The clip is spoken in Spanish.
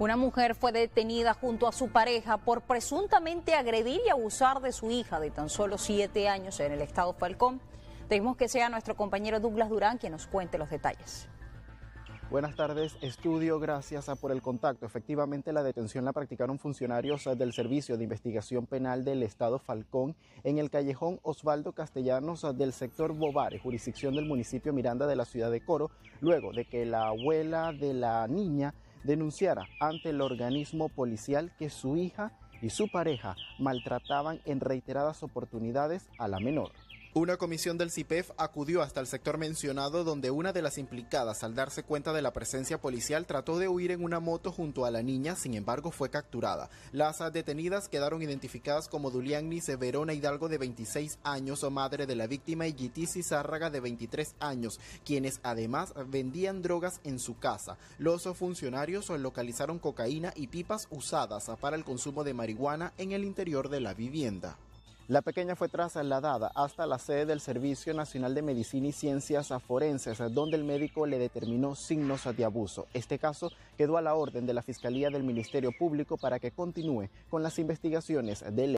Una mujer fue detenida junto a su pareja por presuntamente agredir y abusar de su hija de tan solo siete años en el estado Falcón. Tenemos que sea nuestro compañero Douglas Durán quien nos cuente los detalles. Buenas tardes, estudio, gracias por el contacto. Efectivamente, la detención la practicaron funcionarios eh, del Servicio de Investigación Penal del Estado Falcón en el callejón Osvaldo Castellanos eh, del sector Bovare, jurisdicción del municipio Miranda de la ciudad de Coro, luego de que la abuela de la niña denunciara ante el organismo policial que su hija y su pareja maltrataban en reiteradas oportunidades a la menor. Una comisión del CIPEF acudió hasta el sector mencionado donde una de las implicadas al darse cuenta de la presencia policial trató de huir en una moto junto a la niña, sin embargo fue capturada. Las detenidas quedaron identificadas como Duliani Severona Hidalgo de 26 años, o madre de la víctima, y Gitis Zárraga de 23 años, quienes además vendían drogas en su casa. Los funcionarios localizaron cocaína y pipas usadas para el consumo de marihuana en el interior de la vivienda. La pequeña fue trasladada hasta la sede del Servicio Nacional de Medicina y Ciencias Forenses, donde el médico le determinó signos de abuso. Este caso quedó a la orden de la Fiscalía del Ministerio Público para que continúe con las investigaciones del